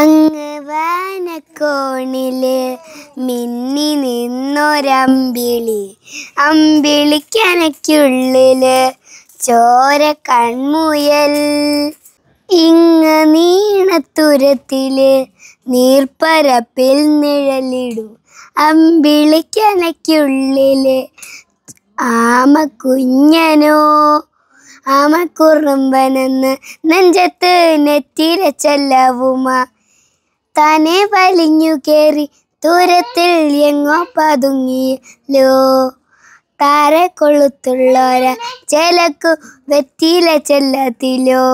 അങ്ങ് വാനക്കോണില് മിന്നി നിന്നൊരമ്പിളി അമ്പിളിക്കനക്കുള്ളില് ചോര കൺമുയൽ ഇങ്ങ് നീണത്തുരത്തില് നീർപ്പരപ്പിൽ നിഴലിടും അമ്പിളിക്കനക്കുള്ളില് ആമ കുഞ്ഞനോ ആമക്കുറുമ്പനെന്ന് നെഞ്ചത്ത് നെറ്റിര ചെല്ലവുമാ താനെ വലിഞ്ഞു കേറി ദൂരത്തിൽ എങ്ങോ പതുങ്ങിയല്ലോ താരെ കൊളുത്തുള്ളോര ചെലക്കു വെറ്റിയില ചെല്ലത്തിലോ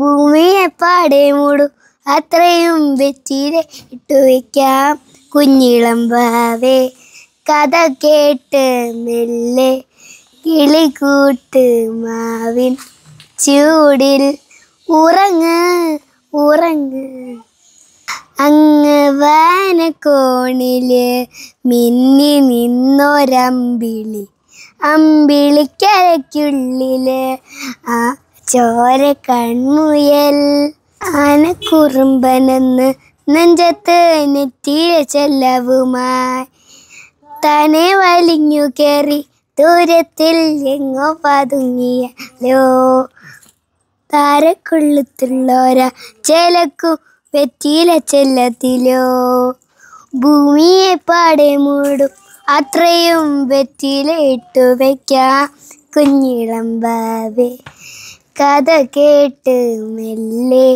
ഭൂമിയെ പാടെ മൂടും അത്രയും വെറ്റിയില ഇട്ടു വയ്ക്കാം കുഞ്ഞിളമ്പാവേ കഥ കേട്ട് മെല്ലെ കൂട്ട് മാവിൻ ചൂടിൽ ഉറങ്ങ് ഉറങ്ങ് വാനക്കോണില് മിന്നി നിന്നൊരമ്പിളി അമ്പിളിക്കരയ്ക്കുള്ളില് ആ ചോര കൺമുയൽ ആനക്കുറുമ്പനെന്ന് നെഞ്ചത്ത് നെറ്റിയ ചെല്ലവുമായി തനെ വലിഞ്ഞു കയറി ദൂരത്തിൽ എങ്ങോ പതുങ്ങിയല്ലോ താരക്കുള്ളത്തുള്ളോരാ ചേലക്കു പറ്റിയില്ല ചെല്ലത്തിലോ ഭൂമിയെ പാടെ മൂടും അത്രയും പറ്റിയിലിട്ടു വയ്ക്കാം കുഞ്ഞിളമ്പാവേ കഥ കേട്ട് മെല്ലെ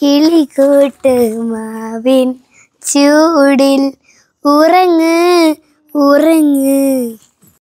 കിളി കൂട്ട് മാവിൻ ചൂടിൽ ഉറങ്ങ് ഉറങ്ങ്